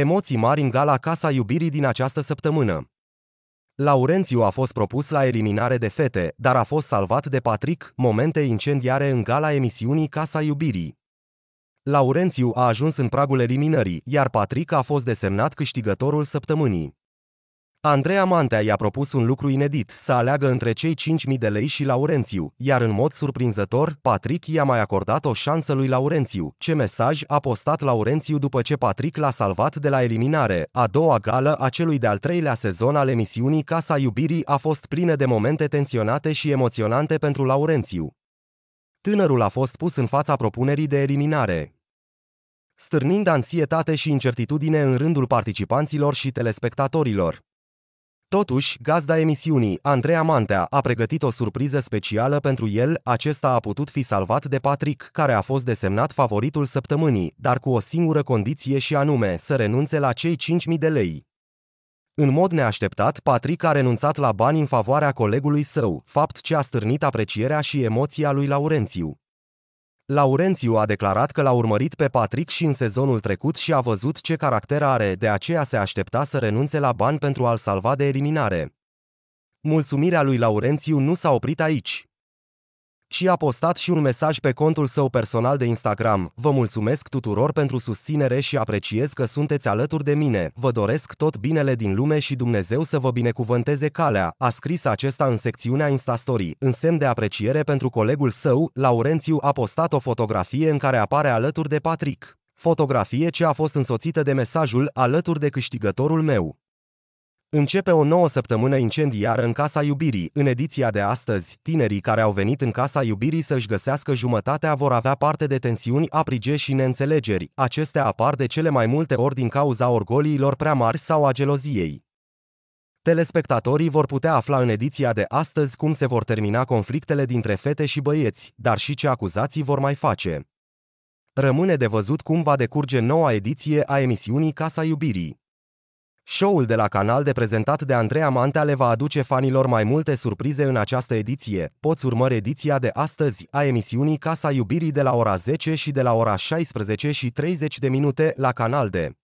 Emoții mari în gala Casa Iubirii din această săptămână. Laurențiu a fost propus la eliminare de fete, dar a fost salvat de Patrick, momente incendiare în gala emisiunii Casa Iubirii. Laurențiu a ajuns în pragul eliminării, iar Patrick a fost desemnat câștigătorul săptămânii. Andreea Mantea i-a propus un lucru inedit, să aleagă între cei 5.000 de lei și Laurențiu, iar în mod surprinzător, Patrick i-a mai acordat o șansă lui Laurențiu. Ce mesaj a postat Laurențiu după ce Patrick l-a salvat de la eliminare? A doua gală a celui de-al treilea sezon al emisiunii Casa Iubirii a fost plină de momente tensionate și emoționante pentru Laurențiu. Tânărul a fost pus în fața propunerii de eliminare stârnind ansietate și incertitudine în rândul participanților și telespectatorilor. Totuși, gazda emisiunii, Andreea Mantea, a pregătit o surpriză specială pentru el, acesta a putut fi salvat de Patrick, care a fost desemnat favoritul săptămânii, dar cu o singură condiție și anume, să renunțe la cei 5.000 de lei. În mod neașteptat, Patrick a renunțat la bani în favoarea colegului său, fapt ce a stârnit aprecierea și emoția lui Laurențiu. Laurențiu a declarat că l-a urmărit pe Patrick și în sezonul trecut și a văzut ce caracter are, de aceea se aștepta să renunțe la bani pentru a-l salva de eliminare. Mulțumirea lui Laurențiu nu s-a oprit aici și a postat și un mesaj pe contul său personal de Instagram. Vă mulțumesc tuturor pentru susținere și apreciez că sunteți alături de mine. Vă doresc tot binele din lume și Dumnezeu să vă binecuvânteze calea, a scris acesta în secțiunea Instastory. În semn de apreciere pentru colegul său, Laurențiu a postat o fotografie în care apare alături de Patrick. Fotografie ce a fost însoțită de mesajul alături de câștigătorul meu. Începe o nouă săptămână incendiară în Casa Iubirii. În ediția de astăzi, tinerii care au venit în Casa Iubirii să-și găsească jumătatea vor avea parte de tensiuni aprige și neînțelegeri. Acestea apar de cele mai multe ori din cauza orgoliilor prea mari sau a geloziei. Telespectatorii vor putea afla în ediția de astăzi cum se vor termina conflictele dintre fete și băieți, dar și ce acuzații vor mai face. Rămâne de văzut cum va decurge noua ediție a emisiunii Casa Iubirii. Show-ul de la canal de prezentat de Andreea Mantea le va aduce fanilor mai multe surprize în această ediție. Poți urmări ediția de astăzi a emisiunii Casa Iubirii de la ora 10 și de la ora 16 și 30 de minute la canal de